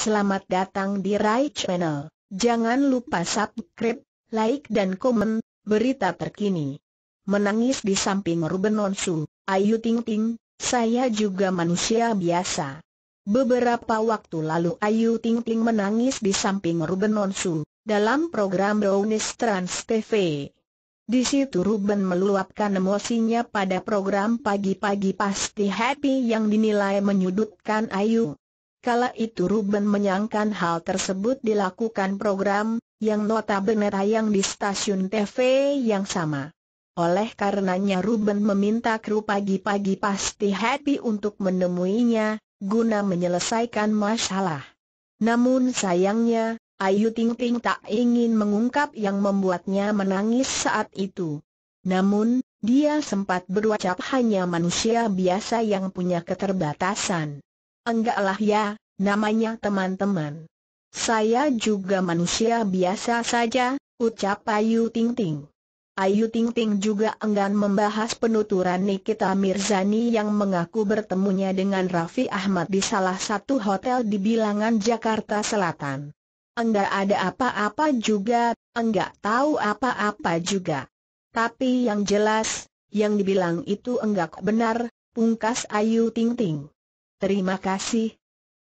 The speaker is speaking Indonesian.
Selamat datang di Rai Channel. Jangan lupa subscribe, like dan komen, berita terkini. Menangis di samping Ruben Onsu, Ayu Ting Ting, saya juga manusia biasa. Beberapa waktu lalu Ayu Ting Ting menangis di samping Ruben Onsu, dalam program Brownies Trans TV. Di situ Ruben meluapkan emosinya pada program pagi-pagi pasti happy yang dinilai menyudutkan Ayu. Kala itu Ruben menyangkan hal tersebut dilakukan program, yang notabene tayang di stasiun TV yang sama. Oleh karenanya Ruben meminta kru pagi-pagi pasti happy untuk menemuinya, guna menyelesaikan masalah. Namun sayangnya, Ayu Ting Ting tak ingin mengungkap yang membuatnya menangis saat itu. Namun, dia sempat berucap hanya manusia biasa yang punya keterbatasan. Enggaklah ya, namanya teman-teman. Saya juga manusia biasa saja, ucap Ayu Ting Ting. Ayu Ting Ting juga enggan membahas penuturan Nikita Mirzani yang mengaku bertemunya dengan Raffi Ahmad di salah satu hotel di bilangan Jakarta Selatan. Enggak ada apa-apa juga, enggak tahu apa-apa juga. Tapi yang jelas, yang dibilang itu enggak benar, pungkas Ayu Ting Ting. Terima kasih,